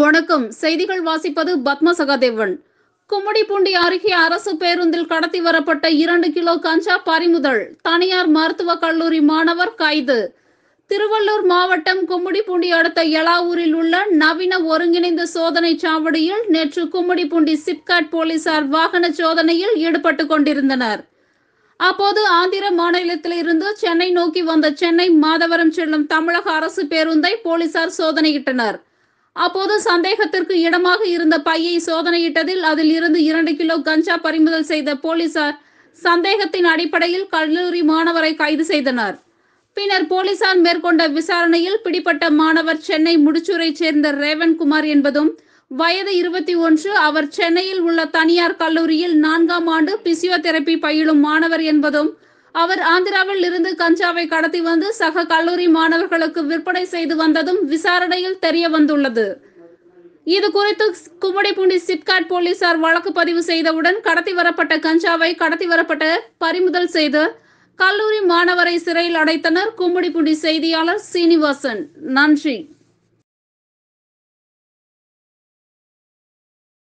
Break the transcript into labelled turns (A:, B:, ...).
A: வணக்கம் செய்திகள் வாசிப்பது பத்ம சகாதேவன் கும்மிடிப்பூண்டி அருகே அரசு பேருந்தில் கடத்தி வரப்பட்ட இரண்டு கிலோ கஞ்சா பறிமுதல் தனியார் மருத்துவக் கல்லூரி மாணவர் கைது திருவள்ளூர் மாவட்டம் கும்மிடிப்பூண்டி அடுத்த எலாவூரில் உள்ள நவீன ஒருங்கிணைந்த சோதனை சாவடியில் நேற்று கும்மிடிப்பூண்டி சிப்காட் போலீசார் வாகன சோதனையில் ஈடுபட்டு கொண்டிருந்தனர் அப்போது ஆந்திர மாநிலத்தில் இருந்து சென்னை நோக்கி வந்த சென்னை மாதவரம் செல்லும் தமிழக அரசு பேருந்தை போலீசார் சோதனையிட்டனர் அப்போது சந்தேகத்திற்கு இடமாக இருந்த பையை சோதனையிட்டதில் அதில் இருந்து இரண்டு கிலோ கஞ்சா பறிமுதல் செய்த போலீசார் சந்தேகத்தின் அடிப்படையில் கல்லூரி மாணவரை கைது செய்தனர் பின்னர் போலீசார் மேற்கொண்ட விசாரணையில் பிடிப்பட்ட மாணவர் சென்னை முடிச்சூரை சேர்ந்த ரேவன்குமார் என்பதும் வயது இருபத்தி ஒன்று அவர் சென்னையில் உள்ள தனியார் கல்லூரியில் நான்காம் ஆண்டு பிசியோதெரபி பயிலும் மாணவர் என்பதும் அவர் ஆந்திராவில் இருந்து கஞ்சாவை கடத்தி வந்து சக கல்லூரி மாணவர்களுக்கு விற்பனை செய்து வந்ததும் விசாரணையில் தெரிய வந்துள்ளது இது குறித்து கும்மிடிப்பூண்டி சிப்காட் போலீசார் வழக்கு பதிவு செய்தவுடன் கடத்தி வரப்பட்ட கஞ்சாவை கடத்தி வரப்பட்ட பறிமுதல் செய்து கல்லூரி மாணவரை சிறையில் அடைத்தனர் கும்மிடிப்பூண்டி செய்தியாளர் சீனிவாசன் நன்றி